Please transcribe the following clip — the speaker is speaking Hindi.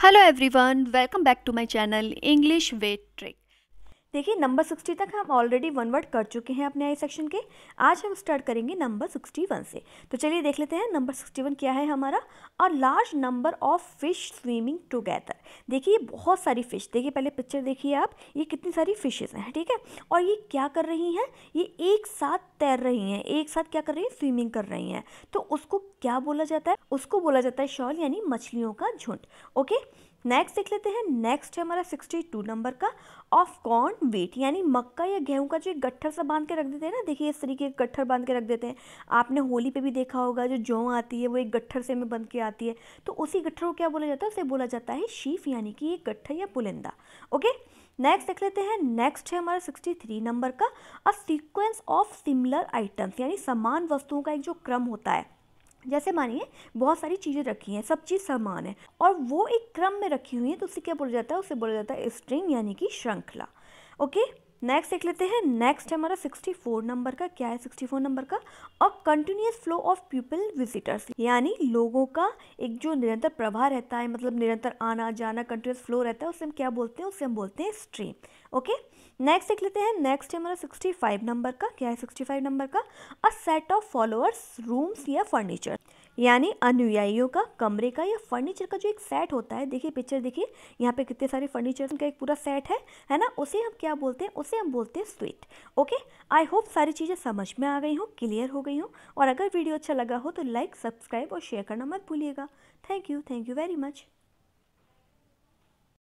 Hello everyone, welcome back to my channel English Weight Trick. देखिए नंबर सिक्सटी तक हम ऑलरेडी वन वर्ड कर चुके हैं अपने आई सेक्शन के आज हम स्टार्ट करेंगे नंबर सिक्सटी वन से तो चलिए देख लेते हैं नंबर सिक्सटी वन क्या है हमारा a large number of fish swimming together देखिए बहुत सारी फ़िश देखिए पहले पिक्चर देखिए आप ये कितनी सारी फिशेज़ हैं ठीक है और ये क्या कर रही हैं ये एक साथ तैर रही हैं एक साथ क्या कर रही हैं स्विमिंग कर रही हैं तो उसको क्या बोला जाता है उसको बोला जाता है शॉल यानी मछलियों का झुंड ओके नेक्स्ट देख लेते हैं नेक्स्ट है हमारा सिक्सटी टू नंबर का ऑफ कॉर्न वेट यानी मक्का या गेहूं का जो एक गट्ठर सा बांध के रख देते हैं ना देखिए इस तरीके का गट्ठर बांध के रख देते हैं आपने होली पे भी देखा होगा जो जौ आती है वो एक गट्ठर से में बंध के आती है तो उसी गट्ठर को क्या बोला जाता है उसे बोला जाता है शीफ यानी कि एक गट्ठर या पुलिंदा ओके नेक्स्ट देख लेते हैं नेक्स्ट है हमारा सिक्सटी थ्री नंबर का a sequence of similar items यानी समान वस्तुओं का एक जो क्रम होता है जैसे मानिए बहुत सारी चीज़ें रखी हैं सब चीज़ समान है और वो एक क्रम में रखी हुई है तो उसे क्या बोला जाता है उसे बोला जाता है स्ट्रिंग यानी कि श्रृंखला ओके नेक्स्ट देख लेते हैं नेक्स्ट है हमारा 64 नंबर का क्या है 64 नंबर का a continuous flow of people visitors यानी लोगों का एक जो निरंतर प्रवाह रहता है मतलब निरंतर आना जाना कंटिन्यूस फ्लो रहता है उसे हम क्या बोलते हैं उससे हम बोलते हैं स्ट्रीम ओके नेक्स्ट देख लेते हैं नेक्स्ट है हमारा सिक्सटी नंबर का क्या है सिक्सटी नंबर का a set of followers rooms या फर्नीचर यानी अनुयायियों का कमरे का या फर्नीचर का जो एक सेट होता है देखिए पिक्चर देखिए यहाँ पे कितने सारे फर्नीचर का एक पूरा सेट है है ना उसे हम क्या बोलते हैं उसे हम बोलते हैं स्वीट ओके आई होप सारी चीज़ें समझ में आ गई हूँ क्लियर हो गई हूँ और अगर वीडियो अच्छा लगा हो तो लाइक सब्सक्राइब और शेयर करना मत भूलिएगा thank you thank you very much